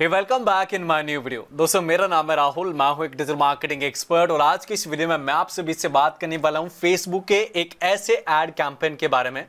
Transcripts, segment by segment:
welcome back in my new video दोस्तों मेरा नाम है राहुल मैं हूं एक डिजिटल मार्केटिंग एक्सपर्ट और आज की इस वीडियो में मैं आपसे बीच से बात करने वाला हूं फेसबुक के एक ऐसे एड कैंपेन के बारे में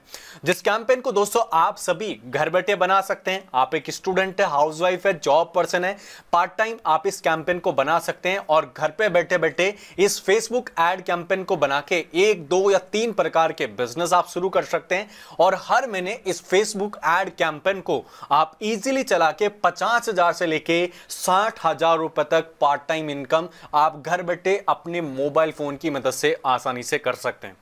जिस कैंपेन को दोस्तों आप सभी घर बैठे बना सकते हैं आप एक स्टूडेंट है हाउस है जॉब पर्सन है पार्ट टाइम आप इस कैंपेन को बना सकते हैं और घर पर बैठे बैठे इस फेसबुक एड कैंपेन को बना के एक दो या तीन प्रकार के बिजनेस आप शुरू कर सकते हैं और हर महीने इस फेसबुक एड कैंपेन को आप इजिली चला के पचास से लेके साठ हजार रुपए तक पार्ट टाइम इनकम आप घर बैठे अपने मोबाइल फोन की मदद से आसानी से कर सकते हैं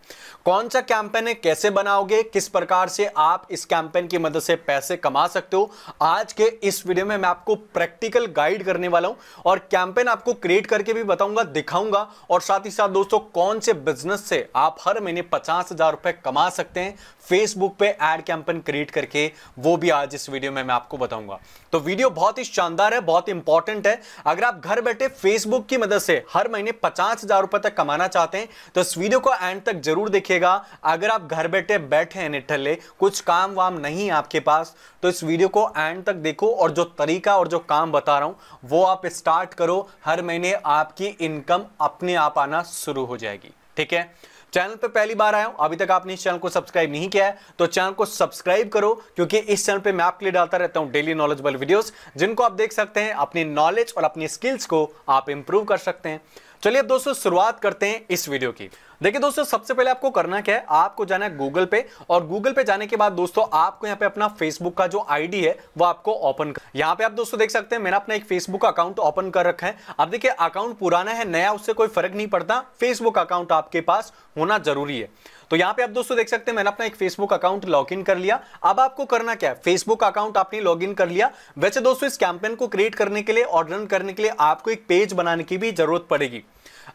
कौन सा कैंपेन है कैसे बनाओगे किस प्रकार से आप इस कैंपेन की मदद से पैसे कमा सकते हो आज के इस वीडियो में मैं आपको प्रैक्टिकल गाइड करने वाला हूं और कैंपेन आपको क्रिएट करके भी बताऊंगा दिखाऊंगा और साथ ही साथ दोस्तों कौन से बिजनेस से आप हर महीने पचास हजार रुपए कमा सकते हैं फेसबुक पे एड कैंपेन क्रिएट करके वो भी आज इस वीडियो में मैं आपको बताऊंगा तो वीडियो बहुत ही शानदार है बहुत इंपॉर्टेंट है अगर आप घर बैठे फेसबुक की मदद से हर महीने पचास हजार रुपए तक कमाना चाहते हैं तो इस वीडियो को एंड तक जरूर देखिएगा अगर आप घर बैठे बैठे हैं निठल्ले कुछ काम वाम नहीं आपके पास तो इस वीडियो को एंड तक देखो और जो तरीका और जो काम बता रहा हूं वो आप स्टार्ट करो हर महीने आपकी इनकम अपने आप आना शुरू हो जाएगी ठीक है चैनल पर पहली बार आया हूं अभी तक आपने इस चैनल को सब्सक्राइब नहीं किया है तो चैनल को सब्सक्राइब करो क्योंकि इस चैनल पे मैं आपके लिए डालता रहता हूं डेली नॉलेजबल वीडियोस जिनको आप देख सकते हैं अपनी नॉलेज और अपनी स्किल्स को आप इंप्रूव कर सकते हैं चलिए दोस्तों शुरुआत करते हैं इस वीडियो की देखिए दोस्तों सबसे पहले आपको करना क्या है आपको जाना है गूगल पे और गूगल पे जाने के बाद दोस्तों आपको यहाँ पे अपना फेसबुक का जो आईडी है वो आपको ओपन कर यहाँ पे आप दोस्तों देख सकते हैं मैंने अपना एक फेसबुक अकाउंट ओपन कर रखा है अब देखिए अकाउंट पुराना है नया उससे कोई फर्क नहीं पड़ता फेसबुक अकाउंट आपके पास होना जरूरी है तो यहाँ पे आप दोस्तों देख सकते हैं मैंने अपना एक फेसबुक अकाउंट लॉगिन कर लिया अब आपको करना क्या है फेसबुक अकाउंट आपने लॉगिन कर लिया वैसे दोस्तों इस कैंपेन को क्रिएट करने के लिए और रन करने के लिए आपको एक पेज बनाने की भी जरूरत पड़ेगी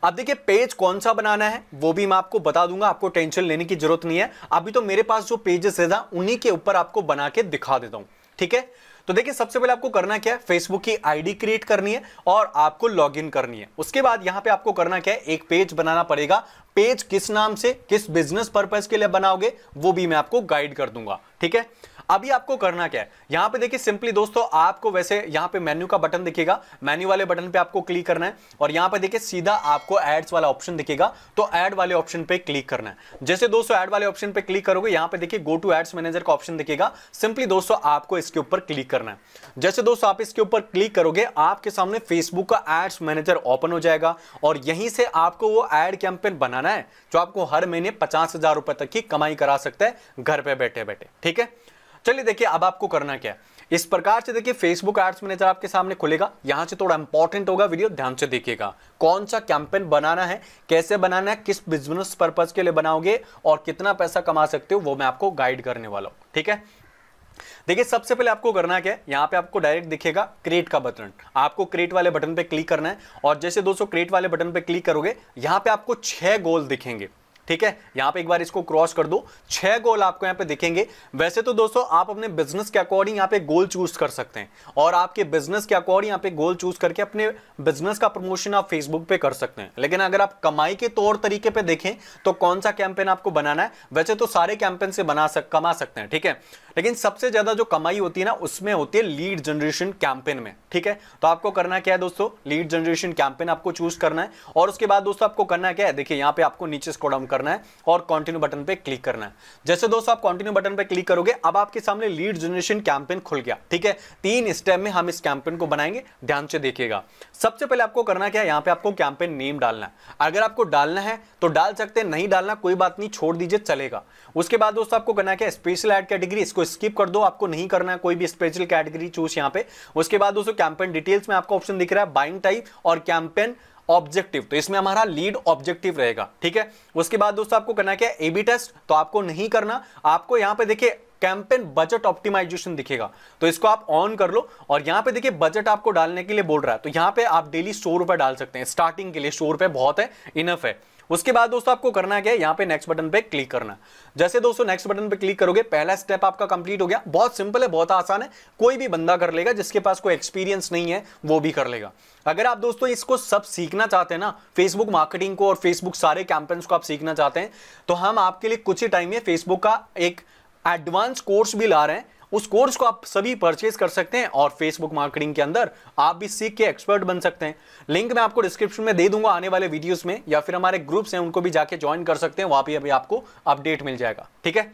अब देखिए पेज कौन सा बनाना है वो भी मैं आपको बता दूंगा आपको टेंशन लेने की जरूरत नहीं है अभी तो मेरे पास जो पेजेस है उन्हीं के ऊपर आपको बना के दिखा देता हूं ठीक है तो देखिए सबसे पहले आपको करना क्या है फेसबुक की आईडी क्रिएट करनी है और आपको लॉगिन करनी है उसके बाद यहां पे आपको करना क्या है एक पेज बनाना पड़ेगा पेज किस नाम से किस बिजनेस पर्पज के लिए बनाओगे वो भी मैं आपको गाइड कर दूंगा ठीक है अभी आपको करना क्या है यहां पे देखिए सिंपली दोस्तों आपको वैसे यहां पे मेन्यू का बटन दिखेगा मेन्यू वाले बटन पे आपको क्लिक करना है और यहां पे देखिए सीधा आपको एड्स वाला ऑप्शन दिखेगा तो ऐड वाले ऑप्शन पे क्लिक करना है जैसे दोस्तों ऐड वाले ऑप्शन पे क्लिक करोगे यहां पे देखिए गो टू एड्स मैनेजर का ऑप्शन दिखेगा सिंपली दोस्तों आपको इसके ऊपर क्लिक करना है जैसे दोस्तों आप इसके ऊपर क्लिक करोगे आपके सामने फेसबुक का एड्स मैनेजर ओपन हो जाएगा और यहीं से आपको वो एड कैंपेन बनाना बनाना है जो आपको हर महीने पचास हजार रुपए तक की कमाई करा सकते हैं घर पे बैठे बैठे ठीक है चलिए देखिए अब आपको करना क्या है इस प्रकार से देखिए फेसबुक एड्स मैनेजर आपके सामने खुलेगा यहां से थोड़ा इंपॉर्टेंट होगा वीडियो ध्यान से देखिएगा कौन सा कैंपेन बनाना है कैसे बनाना है किस बिजनेस पर्पज के लिए बनाओगे और कितना पैसा कमा सकते हो वो मैं आपको गाइड करने वाला हूं ठीक है देखिए सबसे पहले आपको करना क्या है यहाँ पे आपको डायरेक्ट दिखेगा क्रिएट का बटन आपको क्रिएट वाले बटन पे क्लिक करना है और जैसे दोस्तों क्रिएट वाले बटन पे क्लिक करोगे यहाँ पे आपको छह गोल दिखेंगे ठीक है यहां पे एक बार इसको क्रॉस कर दो छह गोल आपको यहां पे दिखेंगे वैसे तो दोस्तों आप अपने बिजनेस के अकॉर्डिंग यहां पे गोल चूज कर सकते हैं और आपके बिजनेस के अकॉर्डिंग यहां पे गोल चूज करके अपने बिजनेस का प्रमोशन आप फेसबुक पे कर सकते हैं लेकिन अगर आप कमाई के तौर तरीके पे देखें तो कौन सा कैंपेन आपको बनाना है वैसे तो सारे कैंपेन से बना सक कमा सकते हैं ठीक है लेकिन सबसे ज्यादा जो कमाई होती है ना उसमें होती है लीड जनरेशन कैंपेन में ठीक है तो आपको करना क्या है दोस्तों लीड जनरेशन कैंपेन आपको चूज करना है और उसके बाद दोस्तों आपको करना क्या है देखिए यहां पे आपको नीचे स्कोडाउन कर करना है और कंटिन्यू बटन पे क्लिक करना है जैसे दोस्तों आप कंटिन्यू बटन पे क्लिक करोगे अब आपके सामने लीड जनरेशन कैंपेन खुल गया ठीक है तीन स्टेप में हम इस कैंपेन को बनाएंगे ध्यान से देखिएगा सबसे पहले आपको करना क्या है यहाँ पे आपको कैंपेन नेम डालना है अगर आपको डालना है तो डाल सकते हैं नहीं डालना कोई बात नहीं छोड़ दीजिए चलेगा उसके बाद दोस्तों आपको करना क्या स्पेशल एड कैटेगरी इसको स्किप कर दो आपको नहीं करना है कोई भी स्पेशल कैटेगरी चूज यहाँ पे उसके बाद दोस्तों कैंपेन डिटेल्स में आपको ऑप्शन दिख रहा है बाइंग टाइप और कैंपेन ऑब्जेक्टिव तो इसमें हमारा लीड ऑब्जेक्टिव रहेगा ठीक है उसके बाद दोस्तों आपको करना क्या एबी टेस्ट तो आपको नहीं करना आपको यहां पे देखिए कैंपेन बजट ऑप्टिमाइजेशन दिखेगा तो इसको आप ऑन कर लो और यहां पे देखिए बजट आपको डालने के लिए बोल रहा है तो यहां पे आप डेली सौ रुपए डाल सकते हैं स्टार्टिंग के लिए सौ रुपए बहुत है इनफ है उसके बाद दोस्तों आपको करना क्या है यहाँ पे नेक्स्ट बटन पे क्लिक करना जैसे दोस्तों नेक्स्ट बटन पे क्लिक करोगे पहला स्टेप आपका कंप्लीट हो गया बहुत सिंपल है बहुत आसान है कोई भी बंदा कर लेगा जिसके पास कोई एक्सपीरियंस नहीं है वो भी कर लेगा अगर आप दोस्तों इसको सब सीखना चाहते हैं ना फेसबुक मार्केटिंग को और फेसबुक सारे कैंपेन्स को आप सीखना चाहते हैं तो हम आपके लिए कुछ ही टाइम में फेसबुक का एक एडवांस कोर्स भी ला रहे हैं उस कोर्स को आप सभी परचेज कर सकते हैं और फेसबुक मार्केटिंग के अंदर आप भी सीख के एक्सपर्ट बन सकते हैं लिंक मैं आपको डिस्क्रिप्शन में दे दूंगा आने वाले वीडियोस में या फिर हमारे ग्रुप्स हैं उनको भी जाके ज्वाइन कर सकते हैं वहां पर अभी आपको अपडेट मिल जाएगा ठीक है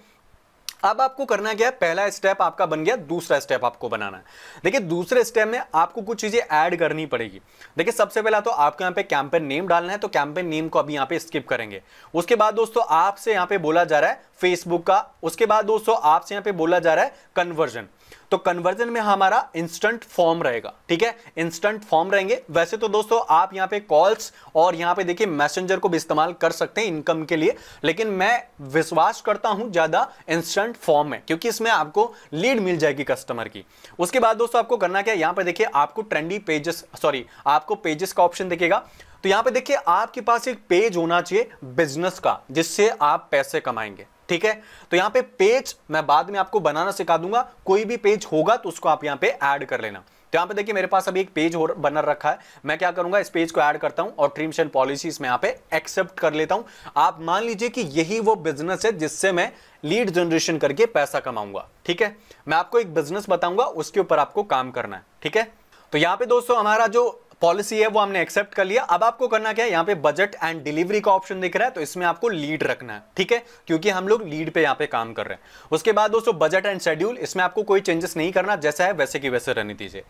अब आपको करना क्या है पहला स्टेप आपका बन गया दूसरा स्टेप आपको बनाना है देखिए दूसरे स्टेप में आपको कुछ चीजें ऐड करनी पड़ेगी देखिए सबसे पहला तो आपको यहाँ पे कैंपेन नेम डालना है तो कैंपेन नेम को अभी यहाँ पे स्किप करेंगे उसके बाद दोस्तों आपसे यहाँ पे बोला जा रहा है फेसबुक का उसके बाद दोस्तों आपसे यहाँ पे बोला जा रहा है कन्वर्जन तो कन्वर्जन में हमारा इंस्टेंट फॉर्म रहेगा ठीक है इंस्टेंट फॉर्म रहेंगे वैसे तो दोस्तों आप यहां पे कॉल्स और यहां पे देखिए मैसेंजर को भी इस्तेमाल कर सकते हैं इनकम के लिए लेकिन मैं विश्वास करता हूं ज्यादा इंस्टेंट फॉर्म में क्योंकि इसमें आपको लीड मिल जाएगी कस्टमर की उसके बाद दोस्तों आपको करना क्या यहां पर देखिए आपको ट्रेंडी पेजेस सॉरी आपको पेजेस का ऑप्शन दिखेगा तो यहां पे देखिए आपके पास एक पेज होना चाहिए बिजनेस का जिससे आप पैसे कमाएंगे ठीक है तो यहां पे पेज मैं बाद में आपको बनाना सिखा दूंगा कोई भी पेज होगा तो उसको आप यहां पे ऐड कर लेना तो यहां पे देखिए मेरे पास अभी एक पेज और बनर रखा है मैं क्या करूंगा इस पेज को ऐड करता हूं और ट्रीम्स एंड पॉलिसीज में यहां पे एक्सेप्ट कर लेता हूं आप मान लीजिए कि यही वो बिजनेस है जिससे मैं लीड जनरेशन करके पैसा कमाऊंगा ठीक है मैं आपको एक बिजनेस बताऊंगा उसके ऊपर आपको काम करना है ठीक है तो यहाँ पे दोस्तों हमारा जो पॉलिसी है वो हमने एक्सेप्ट कर लिया अब आपको करना क्या है यहाँ पे बजट एंड डिलीवरी का ऑप्शन दिख रहा है तो इसमें आपको लीड रखना है ठीक है क्योंकि हम लोग लीड पे यहाँ पे काम कर रहे हैं उसके बाद दोस्तों बजट एंड शेड्यूल इसमें आपको कोई चेंजेस नहीं करना जैसा है वैसे की वैसे रहने दीजिए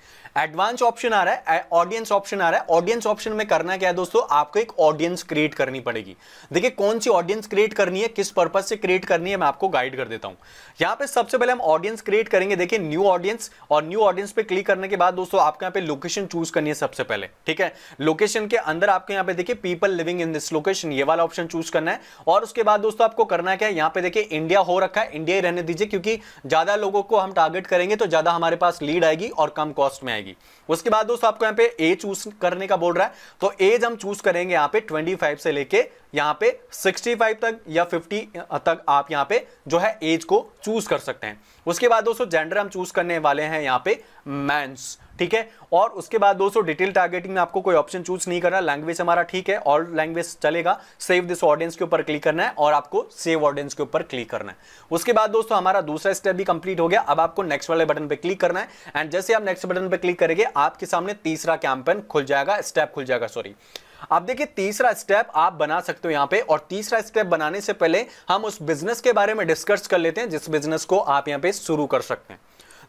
एडवांस ऑप्शन आ रहा है ऑडियंस ऑप्शन आ रहा है ऑडियंस ऑप्शन में करना क्या है दोस्तों आपको एक ऑडियंस क्रिएट करनी पड़ेगी देखिए कौन सी ऑडियंस क्रिएट करनी है किस पर्पज से क्रिएट करनी है मैं आपको गाइड कर देता हूँ यहाँ पे सबसे पहले हम ऑडियंस क्रिएट करेंगे देखिए न्यू ऑडियंस और न्यू ऑडियंस पे क्लिक करने के बाद दोस्तों आपको यहाँ पे लोकेशन चूज करनी है सबसे पहले वाले ठीक है लोकेशन के अंदर आपको यहां पे देखिए people living in this location ये वाला ऑप्शन चूज करना है और उसके बाद दोस्तों आपको करना क्या है यहां पे देखिए इंडिया हो रखा है इंडिया ही रहने दीजिए क्योंकि ज्यादा लोगों को हम टारगेट करेंगे तो ज्यादा हमारे पास लीड आएगी और कम कॉस्ट में आएगी उसके बाद दोस्तों आपको यहां पर ए चूज करने का बोल रहा है तो एज हम चूज करेंगे यहां पर ट्वेंटी से लेकर यहाँ पे 65 तक या 50 तक आप यहाँ पे जो है एज को चूज कर सकते हैं उसके बाद दोस्तों जेंडर हम चूज करने वाले हैं यहाँ पे मैंस ठीक है और उसके बाद दोस्तों डिटेल टारगेटिंग में आपको कोई ऑप्शन चूज नहीं करना लैंग्वेज हमारा ठीक है ऑल लैंग्वेज चलेगा सेव दिस ऑडियंस के ऊपर क्लिक करना है और आपको सेव ऑडियंस के ऊपर क्लिक करना है उसके बाद दोस्तों हमारा दूसरा स्टेप भी कंप्लीट हो गया अब आपको नेक्स्ट वाले बटन पर क्लिक करना है एंड जैसे आप नेक्स्ट बटन पर क्लिक करेंगे आपके सामने तीसरा कैंपेन खुल जाएगा स्टेप खुल जाएगा सॉरी आप देखिए तीसरा स्टेप आप बना सकते हो यहां पे और तीसरा स्टेप बनाने से पहले हम उस बिजनेस के बारे में डिस्कस कर लेते हैं जिस बिजनेस को आप यहां पे शुरू कर सकते हैं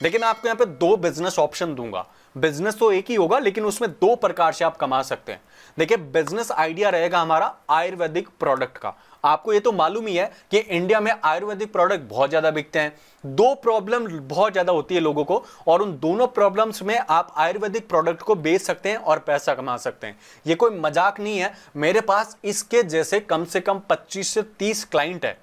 देखिए मैं आपको यहां पे दो बिजनेस ऑप्शन दूंगा बिजनेस तो एक ही होगा लेकिन उसमें दो प्रकार से आप कमा सकते हैं देखिए बिजनेस आइडिया रहेगा हमारा आयुर्वेदिक प्रोडक्ट का आपको ये तो मालूम ही है कि इंडिया में आयुर्वेदिक प्रोडक्ट बहुत ज़्यादा बिकते हैं दो प्रॉब्लम बहुत ज़्यादा होती है लोगों को और उन दोनों प्रॉब्लम्स में आप आयुर्वेदिक प्रोडक्ट को बेच सकते हैं और पैसा कमा सकते हैं ये कोई मजाक नहीं है मेरे पास इसके जैसे कम से कम पच्चीस से तीस क्लाइंट है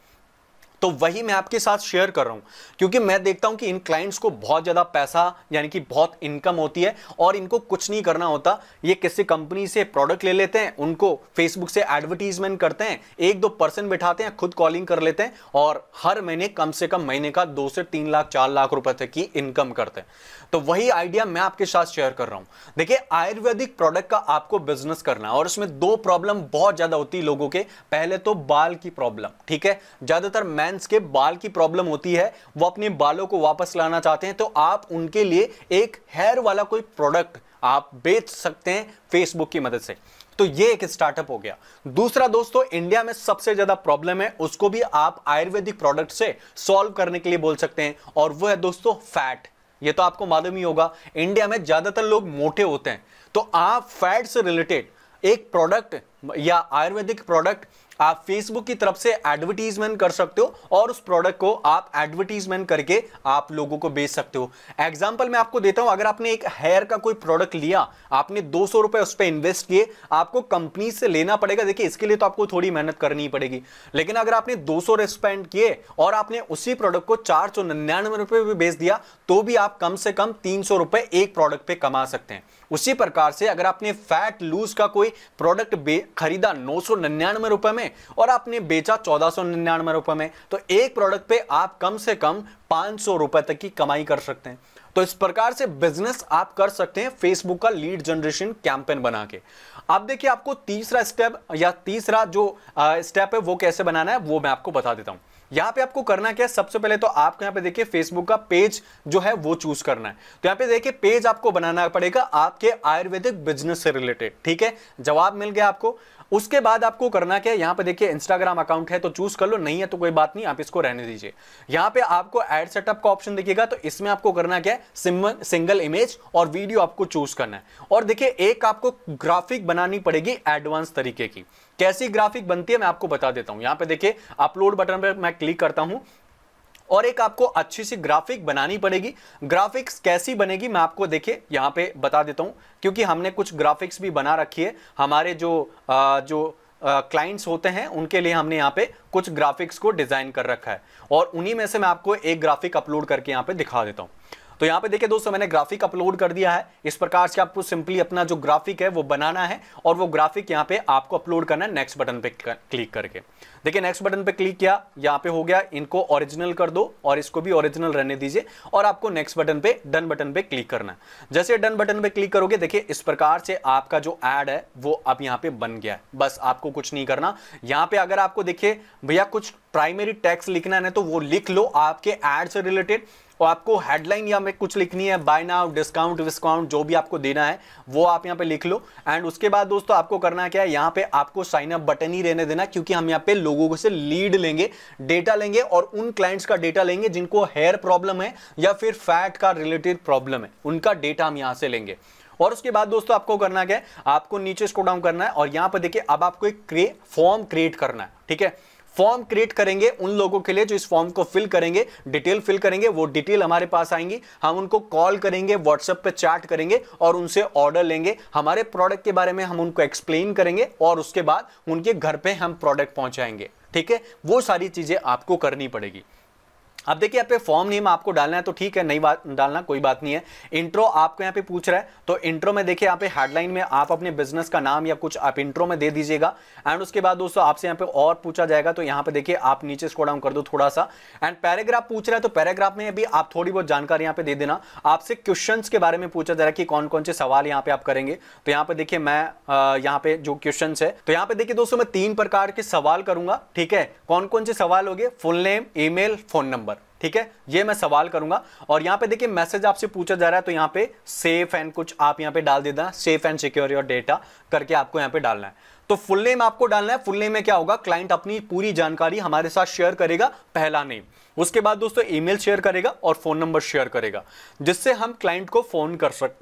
तो वही मैं आपके साथ शेयर कर रहा हूं क्योंकि मैं देखता हूं कि इन क्लाइंट्स को बहुत ज़्यादा पैसा यानी कि बहुत इनकम होती है और इनको कुछ नहीं करना होता ये किसी कंपनी से प्रोडक्ट ले लेते हैं उनको फेसबुक से एडवर्टीजमेंट करते हैं एक दो पर्सन बैठाते हैं खुद कॉलिंग कर लेते हैं और हर महीने कम से कम महीने का दो से तीन लाख चार लाख रुपए तक की इनकम करते हैं तो वही आइडिया मैं आपके साथ शेयर कर रहा हूं देखिए आयुर्वेदिक प्रोडक्ट का आपको बिजनेस करना और इसमें दो प्रॉब्लम बहुत ज़्यादा होती है लोगों के पहले तो बाल की प्रॉब्लम ठीक है ज़्यादातर मैं मेंस के बाल की प्रॉब्लम होती है वो अपने बालों को वापस लाना चाहते हैं तो आप उनके लिए एक हेयर वाला कोई प्रोडक्ट आप बेच सकते हैं फेसबुक की मदद से तो ये एक स्टार्टअप हो गया दूसरा दोस्तों इंडिया में सबसे ज्यादा प्रॉब्लम है उसको भी आप आयुर्वेदिक प्रोडक्ट से सॉल्व करने के लिए बोल सकते हैं और वो है दोस्तों फैट ये तो आपको मालूम ही होगा इंडिया में ज्यादातर लोग मोटे होते हैं तो आप फैट से रिलेटेड एक प्रोडक्ट या आयुर्वेदिक प्रोडक्ट आप फेसबुक की तरफ से एडवर्टीजमेंट कर सकते हो और उस प्रोडक्ट को आप एडवर्टीजमेंट करके आप लोगों को बेच सकते हो एग्जाम्पल मैं आपको देता हूं अगर आपने एक हेयर का कोई प्रोडक्ट लिया आपने दो सौ रुपए उस पर इन्वेस्ट किए आपको कंपनी से लेना पड़ेगा देखिए इसके लिए तो आपको थोड़ी मेहनत करनी पड़ेगी लेकिन अगर आपने दो सौ स्पेंड किए और आपने उसी प्रोडक्ट को चार सौ निन्यानवे रुपए भी बेच दिया तो भी आप कम से कम तीन सौ रुपए एक प्रोडक्ट पे कमा सकते हैं उसी प्रकार से अगर आपने फैट लूज का कोई प्रोडक्ट खरीदा नौ सौ निन्यानवे रुपए में और आपने बेचा चौदह सौ निन्यानवे रुपए में तो एक प्रोडक्ट पे आप कम से कम पांच सौ रुपए तक की कमाई कर सकते हैं तो इस प्रकार से बिजनेस आप कर सकते हैं फेसबुक का लीड जनरेशन कैंपेन बना के आप देखिए आपको तीसरा स्टेप या तीसरा जो स्टेप है वो कैसे बनाना है वो मैं आपको बता देता हूं यहां पे आपको करना क्या है सबसे पहले तो आपको यहां पे देखिए फेसबुक का पेज जो है वो चूज करना है तो यहां पे देखिए पेज आपको बनाना पड़ेगा आपके आयुर्वेदिक बिजनेस से रिलेटेड ठीक है जवाब मिल गया आपको उसके बाद आपको करना क्या है यहाँ पे देखिए इंस्टाग्राम अकाउंट है तो चूज कर लो नहीं है तो कोई बात नहीं आप इसको रहने दीजिए यहाँ पे आपको एड सेटअप का ऑप्शन दिखेगा तो इसमें आपको करना क्या है सिंगल इमेज और वीडियो आपको चूज करना है और देखिए एक आपको ग्राफिक बनानी पड़ेगी एडवांस तरीके की कैसी ग्राफिक बनती है मैं आपको बता देता हूं यहां पे देखिए अपलोड बटन पर मैं क्लिक करता हूं और एक आपको अच्छी सी ग्राफिक बनानी पड़ेगी ग्राफिक्स कैसी बनेगी मैं आपको देखिए यहाँ पे बता देता हूँ क्योंकि हमने कुछ ग्राफिक्स भी बना रखी है हमारे जो आ, जो क्लाइंट्स होते हैं उनके लिए हमने यहाँ पे कुछ ग्राफिक्स को डिज़ाइन कर रखा है और उन्हीं में से मैं आपको एक ग्राफिक अपलोड करके यहाँ पे दिखा देता हूँ तो यहां पे देखिए दोस्तों मैंने ग्राफिक अपलोड कर दिया है इस प्रकार से आपको सिंपली अपना जो ग्राफिक है वो बनाना है और वो ग्राफिक यहां पे आपको अपलोड करना है नेक्स्ट बटन पे क्लिक करके देखिए नेक्स्ट बटन पे क्लिक किया यहां पे हो गया इनको ओरिजिनल कर दो और इसको भी ओरिजिनल रहने दीजिए और आपको नेक्स्ट बटन पे डन बटन पे क्लिक करना है जैसे डन बटन पे क्लिक करोगे देखिए इस प्रकार से आपका जो एड है वो अब यहाँ पे बन गया है बस आपको कुछ नहीं करना यहाँ पे अगर आपको देखिए भैया कुछ प्राइमरी टैक्स लिखना है तो वो लिख लो आपके एड से रिलेटेड और तो आपको हेडलाइन या में कुछ लिखनी है बाय नाउ डिस्काउंट विस्काउंट जो भी आपको देना है वो आप यहाँ पे लिख लो एंड उसके बाद दोस्तों आपको करना क्या है यहाँ पे आपको साइन अप बटन ही रहने देना क्योंकि हम यहाँ पे लोगों से लीड लेंगे डेटा लेंगे और उन क्लाइंट्स का डेटा लेंगे जिनको हेयर प्रॉब्लम है या फिर फैट का रिलेटेड प्रॉब्लम है उनका डेटा हम यहाँ से लेंगे और उसके बाद दोस्तों आपको करना क्या है आपको नीचे स्क्रो डाउन करना है और यहां पर देखिए अब आपको एक फॉर्म क्रिएट करना है ठीक है फॉर्म क्रिएट करेंगे उन लोगों के लिए जो इस फॉर्म को फिल करेंगे डिटेल फिल करेंगे वो डिटेल हमारे पास आएंगी हम उनको कॉल करेंगे व्हाट्सएप पे चैट करेंगे और उनसे ऑर्डर लेंगे हमारे प्रोडक्ट के बारे में हम उनको एक्सप्लेन करेंगे और उसके बाद उनके घर पे हम प्रोडक्ट पहुंचाएंगे ठीक है वो सारी चीज़ें आपको करनी पड़ेगी अब देखिए यहाँ पे फॉर्म नेम आपको डालना है तो ठीक है नहीं बात डालना कोई बात नहीं है इंट्रो आपको यहाँ पे पूछ रहा है तो इंट्रो में देखिए यहाँ पे हेडलाइन में आप अपने बिजनेस का नाम या कुछ आप इंट्रो में दे दीजिएगा एंड उसके बाद दोस्तों आपसे यहाँ पे और पूछा जाएगा तो यहाँ पे देखिए आप नीचे स्कोडाउन डाउन कर दो थोड़ा सा एंड पैराग्राफ पूछ रहा है तो पैराग्राफ में भी आप थोड़ी बहुत जानकारी यहाँ पे दे देना आपसे क्वेश्चन के बारे में पूछा जा रहा है कि कौन कौन से सवाल यहाँ पे आप करेंगे तो यहाँ पे देखिए मैं यहाँ पे जो क्वेश्चन है तो यहाँ पे देखिए दोस्तों मैं तीन प्रकार के सवाल करूंगा ठीक है कौन कौन से सवाल हो फुल नेम ई फोन नंबर ठीक है ये मैं सवाल करूंगा और यहां पे देखिए मैसेज आपसे पूछा जा रहा है तो यहां पे सेफ एंड कुछ आप यहां पे डाल देना safe and secure your data करके आपको यहां पे डालना है तो फुल नेम आपको डालना है फुल नेम में क्या होगा क्लाइंट अपनी पूरी जानकारी हमारे साथ शेयर करेगा पहला नेम उसके बाद दोस्तों ईमेल शेयर करेगा और फोन नंबर शेयर करेगा जिससे हम क्लाइंट को फोन कर सक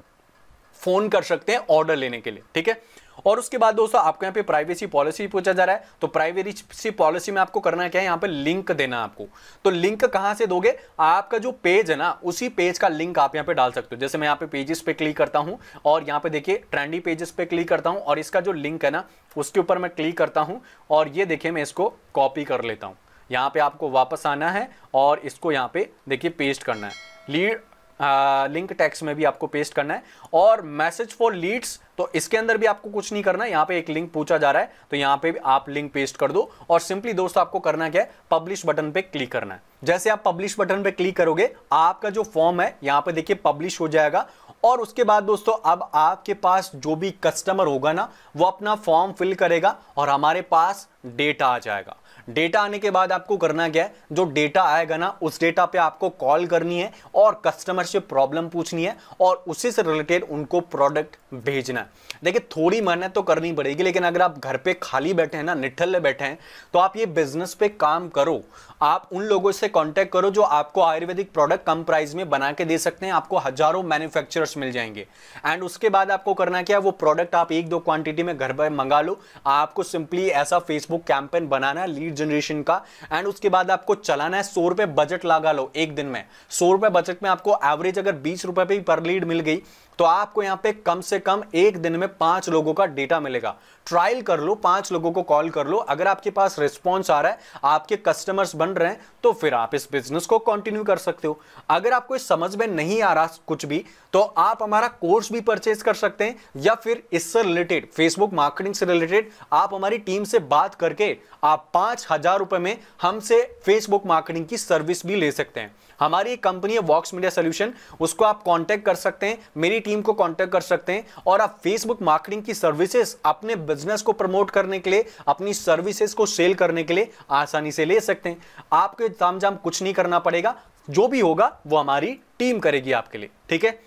फोन कर सकते हैं ऑर्डर लेने के लिए ठीक है और उसके बाद दोस्तों आपको यहाँ पे प्राइवेसी पॉलिसी पूछा जा रहा है तो प्राइवेसी पॉलिसी में आपको करना क्या है यहाँ पे लिंक देना आपको तो लिंक कहाँ से दोगे आपका जो पेज है ना उसी पेज का लिंक आप यहाँ पे डाल सकते हो जैसे मैं यहाँ पे पेजेस पे क्लिक करता हूँ और यहाँ पे देखिए ट्रेंडी पेजेस पे क्लिक करता हूँ और इसका जो लिंक है ना उसके ऊपर मैं क्लिक करता हूँ और ये देखिए मैं इसको कॉपी कर लेता हूँ यहाँ पे आपको वापस आना है और इसको यहाँ पे देखिए पेस्ट करना है लीड लिंक टैक्स में भी आपको पेस्ट करना है और मैसेज फॉर लीड्स तो इसके अंदर भी आपको कुछ नहीं करना है यहाँ पे एक लिंक पूछा जा रहा है तो यहाँ पे भी आप लिंक पेस्ट कर दो और सिंपली दोस्तों आपको करना क्या है पब्लिश बटन पे क्लिक करना है जैसे आप पब्लिश बटन पे क्लिक करोगे आपका जो फॉर्म है यहाँ पे देखिए पब्लिश हो जाएगा और उसके बाद दोस्तों अब आपके पास जो भी कस्टमर होगा ना वो अपना फॉर्म फिल करेगा और हमारे पास डेटा आ जाएगा डेटा आने के बाद आपको करना क्या है जो डेटा आएगा ना उस डेटा पे आपको कॉल करनी है और कस्टमर से प्रॉब्लम पूछनी है और उसी से रिलेटेड उनको प्रोडक्ट भेजना है देखिए थोड़ी मेहनत तो करनी पड़ेगी लेकिन अगर आप घर पे खाली बैठे हैं ना निठल्ले बैठे हैं तो आप ये बिजनेस पे काम करो आप उन लोगों से कांटेक्ट करो जो आपको आयुर्वेदिक प्रोडक्ट कम प्राइस में बना के दे सकते हैं आपको हजारों मैन्युफैक्चरर्स मिल जाएंगे एंड उसके बाद आपको करना क्या वो प्रोडक्ट आप एक दो क्वांटिटी में घर पर मंगा लो आपको सिंपली ऐसा फेसबुक कैंपेन बनाना है लीड जनरेशन का एंड उसके बाद आपको चलाना है सौ रुपये बजट लगा लो एक दिन में सौ रुपये बजट में आपको एवरेज अगर बीस रुपये पर लीड मिल गई तो आपको यहां पे कम से कम एक दिन में पांच लोगों का डेटा मिलेगा ट्रायल कर लो पांच लोगों को कॉल कर लो अगर आपके पास रिस्पॉन्स आ रहा है आपके कस्टमर्स बन रहे हैं तो फिर आप इस बिजनेस को कंटिन्यू कर सकते हो अगर आपको समझ में नहीं आ रहा कुछ भी तो आप हमारा कोर्स भी परचेज कर सकते हैं या फिर इससे रिलेटेड फेसबुक मार्केटिंग से रिलेटेड आप हमारी टीम से बात करके आप पांच हजार रुपए में हमसे फेसबुक मार्केटिंग की सर्विस भी ले सकते हैं हमारी कंपनी है वॉक्स मीडिया सोल्यूशन उसको आप कॉन्टेक्ट कर सकते हैं मेरी टीम को कॉन्टेक्ट कर सकते हैं और आप फेसबुक मार्केटिंग की सर्विसेस अपने बिजनेस को प्रमोट करने के लिए अपनी सर्विसेज को सेल करने के लिए आसानी से ले सकते हैं आपके ताम जाम कुछ नहीं करना पड़ेगा जो भी होगा वो हमारी टीम करेगी आपके लिए ठीक है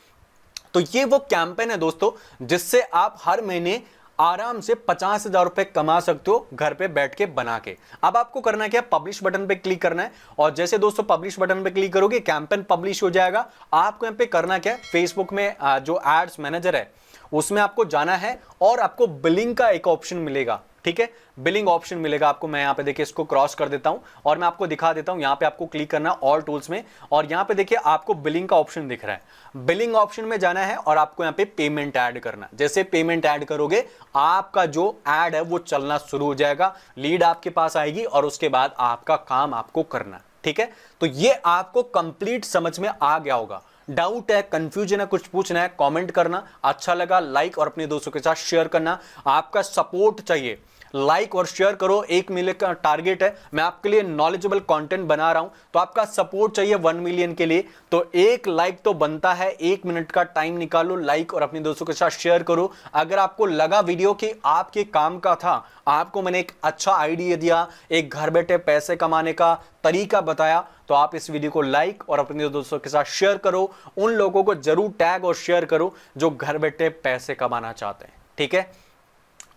तो ये वो कैंपेन है दोस्तों जिससे आप हर महीने आराम से पचास हजार रुपए कमा सकते हो घर पे बैठ के बना के अब आपको करना क्या पब्लिश बटन पे क्लिक करना है और जैसे दोस्तों पब्लिश बटन पे क्लिक करोगे कैंपेन पब्लिश हो जाएगा आपको यहाँ पे करना क्या फेसबुक में जो एड्स मैनेजर है उसमें आपको जाना है और आपको बिलिंग का एक ऑप्शन मिलेगा ठीक है बिलिंग ऑप्शन मिलेगा आपको मैं यहाँ पे देखिए इसको क्रॉस कर देता हूं और मैं आपको दिखा देता हूं यहाँ पे आपको क्लिक करना ऑल टूल्स में और यहाँ पे देखिए आपको बिलिंग का ऑप्शन दिख रहा है बिलिंग ऑप्शन में जाना है और आपको यहाँ पे पेमेंट ऐड करना जैसे पेमेंट ऐड करोगे आपका जो एड है वो चलना शुरू हो जाएगा लीड आपके पास आएगी और उसके बाद आपका काम आपको करना ठीक है तो ये आपको कंप्लीट समझ में आ गया होगा डाउट है कंफ्यूजन है कुछ पूछना है कमेंट करना अच्छा लगा लाइक और अपने दोस्तों के साथ शेयर करना आपका सपोर्ट चाहिए लाइक और शेयर करो एक मिलियन का टारगेट है मैं आपके लिए नॉलेजेबल कंटेंट बना रहा हूं तो आपका सपोर्ट चाहिए वन मिलियन के लिए तो एक लाइक तो बनता है एक मिनट का टाइम निकालो लाइक और अपने दोस्तों के साथ शेयर करो अगर आपको लगा वीडियो कि आपके काम का था आपको मैंने एक अच्छा आइडिया दिया एक घर बैठे पैसे कमाने का तरीका बताया तो आप इस वीडियो को लाइक और अपने दोस्तों के साथ शेयर करो उन लोगों को जरूर टैग और शेयर करो जो घर बैठे पैसे कमाना चाहते हैं ठीक है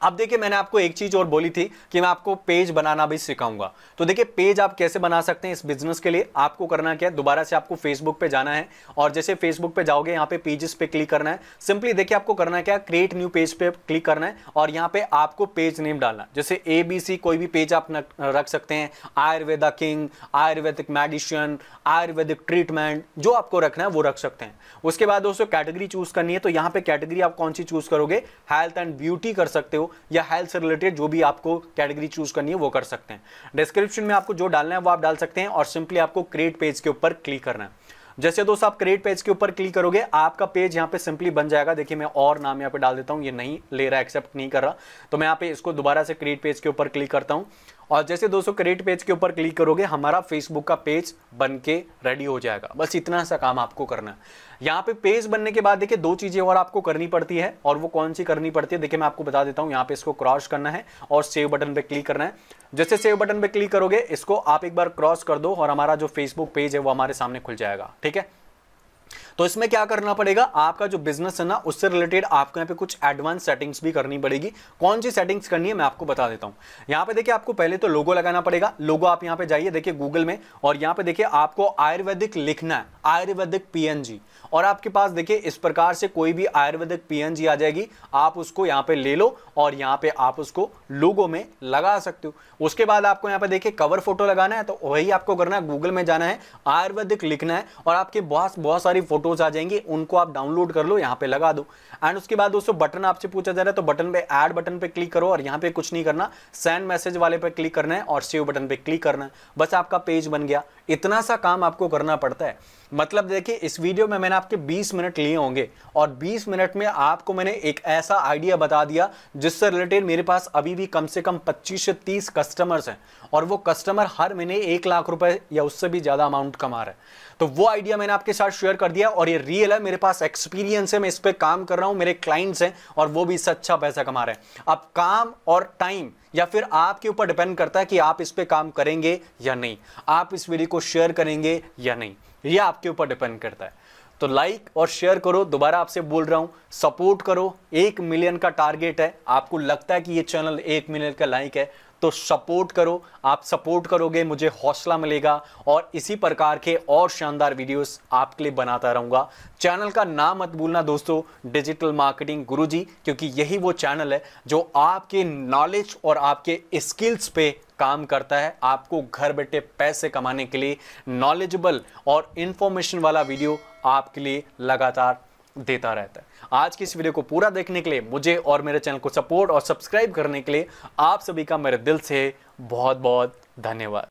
अब देखिए मैंने आपको एक चीज़ और बोली थी कि मैं आपको पेज बनाना भी सिखाऊंगा तो देखिए पेज आप कैसे बना सकते हैं इस बिजनेस के लिए आपको करना क्या है दोबारा से आपको फेसबुक पे जाना है और जैसे फेसबुक पे जाओगे यहाँ पे पेजेस पे क्लिक करना है सिंपली देखिए आपको करना क्या क्रिएट न्यू पेज पे क्लिक करना है और यहाँ पे आपको पेज नेम डालना जैसे ए बी सी कोई भी पेज आप रख सकते हैं Ayurveda king Ayurvedic medicine Ayurvedic treatment जो आपको रखना है वो रख सकते हैं उसके बाद दोस्तों कैटेगरी चूज करनी है तो यहाँ पे कैटेगरी आप कौन सी चूज करोगे हेल्थ एंड ब्यूटी कर सकते हो या हेल्थ से रिलेटेड जो भी आपको कैटेगरी चूज करनी है वो कर सकते हैं डिस्क्रिप्शन में आपको जो डालना है वो आप डाल सकते हैं और सिंपली आपको क्रिएट पेज के ऊपर क्लिक करना है जैसे दोस्तों आप क्रिएट पेज के ऊपर क्लिक करोगे आपका पेज यहाँ पे सिंपली बन जाएगा देखिए मैं और नाम यहाँ पे डाल देता हूँ ये नहीं ले रहा एक्सेप्ट नहीं कर रहा तो मैं यहाँ पे इसको दोबारा से क्रिएट पेज के ऊपर क्लिक करता हूँ और जैसे दोस्तों क्रेडिट पेज के ऊपर क्लिक करोगे हमारा फेसबुक का पेज बन के रेडी हो जाएगा बस इतना सा काम आपको करना है यहाँ पे पेज बनने के बाद देखिए दो चीज़ें और आपको करनी पड़ती है और वो कौन सी करनी पड़ती है देखिए मैं आपको बता देता हूँ यहाँ पे इसको क्रॉस करना है और सेव बटन पर क्लिक करना है जैसे सेव बटन पर क्लिक करोगे इसको आप एक बार क्रॉस कर दो और हमारा जो फेसबुक पेज है वो हमारे सामने खुल जाएगा ठीक है तो इसमें क्या करना पड़ेगा आपका जो बिजनेस है ना उससे रिलेटेड आपको यहाँ पे कुछ एडवांस सेटिंग्स भी करनी पड़ेगी कौन सी सेटिंग्स करनी है मैं आपको बता देता हूँ यहाँ पे देखिए आपको पहले तो लोगो लगाना पड़ेगा लोगो आप यहाँ पे जाइए देखिए गूगल में और यहाँ पे देखिए आपको आयुर्वेदिक लिखना है आयुर्वेदिक पी और आपके पास देखिए इस प्रकार से कोई भी आयुर्वेदिक पी आ जाएगी आप उसको यहाँ पे ले लो और यहाँ पे आप उसको लोगो में लगा सकते हो उसके बाद आपको यहाँ पे देखिए कवर फोटो लगाना है तो वही आपको करना है गूगल में जाना है आयुर्वेदिक लिखना है और आपके बहुत बहुत सारी फोटो फोटोज आ जाएंगे उनको आप डाउनलोड कर लो यहाँ पे लगा दो एंड उसके बाद दोस्तों बटन आपसे पूछा जा रहा है तो बटन पे ऐड बटन पे क्लिक करो और यहाँ पे कुछ नहीं करना सेंड मैसेज वाले पे क्लिक करना है और सेव बटन पे क्लिक करना है बस आपका पेज बन गया इतना सा काम आपको करना पड़ता है मतलब देखिए इस वीडियो में मैंने आपके 20 मिनट लिए होंगे और 20 मिनट में आपको मैंने एक ऐसा आइडिया बता दिया जिससे रिलेटेड मेरे पास अभी भी कम से कम 25 से 30 कस्टमर्स हैं और वो कस्टमर हर महीने एक लाख रुपए या उससे भी ज़्यादा अमाउंट कमा रहे हैं तो वो आइडिया मैंने आपके साथ शेयर कर दिया और ये रियल है मेरे पास एक्सपीरियंस है मैं इस पर काम कर रहा हूँ मेरे क्लाइंट्स हैं और वो भी इससे अच्छा पैसा कमा रहे हैं अब काम और टाइम या फिर आपके ऊपर डिपेंड करता है कि आप इस पर काम करेंगे या नहीं आप इस वीडियो को शेयर करेंगे या नहीं ये आपके ऊपर डिपेंड करता है तो लाइक और शेयर करो दोबारा आपसे बोल रहा हूँ सपोर्ट करो एक मिलियन का टारगेट है आपको लगता है कि ये चैनल एक मिलियन का लाइक है तो सपोर्ट करो आप सपोर्ट करोगे मुझे हौसला मिलेगा और इसी प्रकार के और शानदार वीडियोस आपके लिए बनाता रहूँगा चैनल का नाम मत भूलना दोस्तों डिजिटल मार्केटिंग गुरुजी क्योंकि यही वो चैनल है जो आपके नॉलेज और आपके स्किल्स पे काम करता है आपको घर बैठे पैसे कमाने के लिए नॉलेजेबल और इन्फॉर्मेशन वाला वीडियो आपके लिए लगातार देता रहता है आज की इस वीडियो को पूरा देखने के लिए मुझे और मेरे चैनल को सपोर्ट और सब्सक्राइब करने के लिए आप सभी का मेरे दिल से बहुत बहुत धन्यवाद